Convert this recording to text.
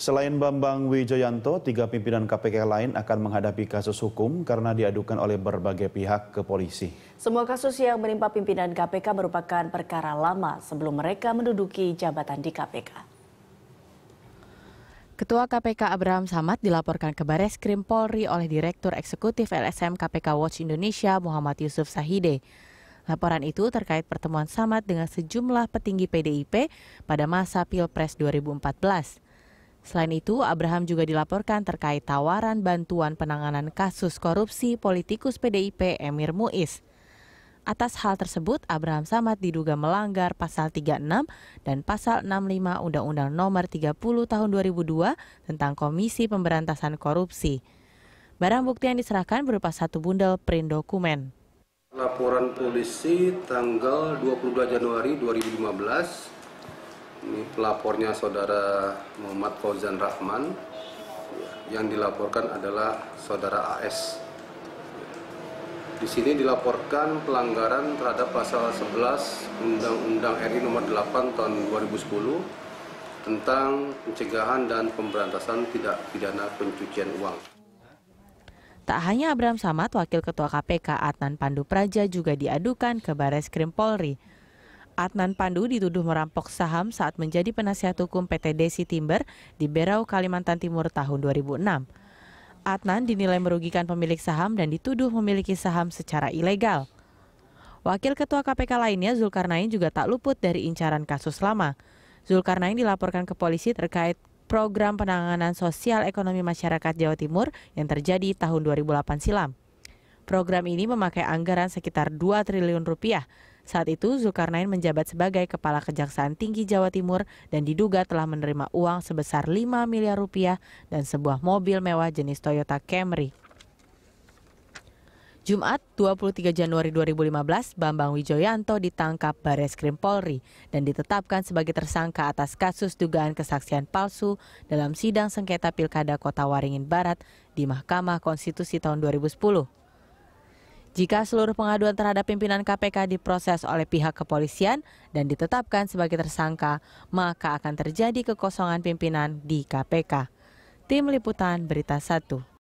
Selain Bambang Wijoyanto, tiga pimpinan KPK lain akan menghadapi kasus hukum karena diadukan oleh berbagai pihak ke polisi. Semua kasus yang menimpa pimpinan KPK merupakan perkara lama sebelum mereka menduduki jabatan di KPK. Ketua KPK Abraham Samad dilaporkan ke Baris Krim Polri oleh Direktur Eksekutif LSM KPK Watch Indonesia Muhammad Yusuf Sahide. Laporan itu terkait pertemuan Samad dengan sejumlah petinggi PDIP pada masa Pilpres 2014. Selain itu, Abraham juga dilaporkan terkait tawaran bantuan penanganan kasus korupsi politikus PDIP Emir Muiz. Atas hal tersebut, Abraham Samad diduga melanggar pasal 36 dan pasal 65 Undang-Undang Nomor 30 Tahun 2002 tentang Komisi Pemberantasan Korupsi. Barang bukti yang diserahkan berupa satu bundel print dokumen. Laporan polisi tanggal 22 Januari 2015 pelapornya saudara Muhammad Fauzan Rahman yang dilaporkan adalah saudara AS. Di sini dilaporkan pelanggaran terhadap pasal 11 Undang-Undang RI nomor 8 tahun 2010 tentang pencegahan dan pemberantasan tidak pidana pencucian uang. Tak hanya Abraham Samad, Wakil Ketua KPK Adnan Pandu Praja juga diadukan ke Baris Krim Polri Adnan Pandu dituduh merampok saham saat menjadi penasihat hukum PT Desi Timber di Berau, Kalimantan Timur tahun 2006. Adnan dinilai merugikan pemilik saham dan dituduh memiliki saham secara ilegal. Wakil Ketua KPK lainnya Zulkarnain juga tak luput dari incaran kasus lama. Zulkarnain dilaporkan ke polisi terkait program penanganan sosial ekonomi masyarakat Jawa Timur yang terjadi tahun 2008 silam. Program ini memakai anggaran sekitar 2 triliun rupiah saat itu Zulkarnain menjabat sebagai Kepala Kejaksaan Tinggi Jawa Timur dan diduga telah menerima uang sebesar 5 miliar rupiah dan sebuah mobil mewah jenis Toyota Camry. Jumat 23 Januari 2015, Bambang Wijoyanto ditangkap Bares Krim Polri dan ditetapkan sebagai tersangka atas kasus dugaan kesaksian palsu dalam sidang sengketa pilkada Kota Waringin Barat di Mahkamah Konstitusi tahun 2010. Jika seluruh pengaduan terhadap pimpinan KPK diproses oleh pihak kepolisian dan ditetapkan sebagai tersangka, maka akan terjadi kekosongan pimpinan di KPK. Tim Liputan Berita 1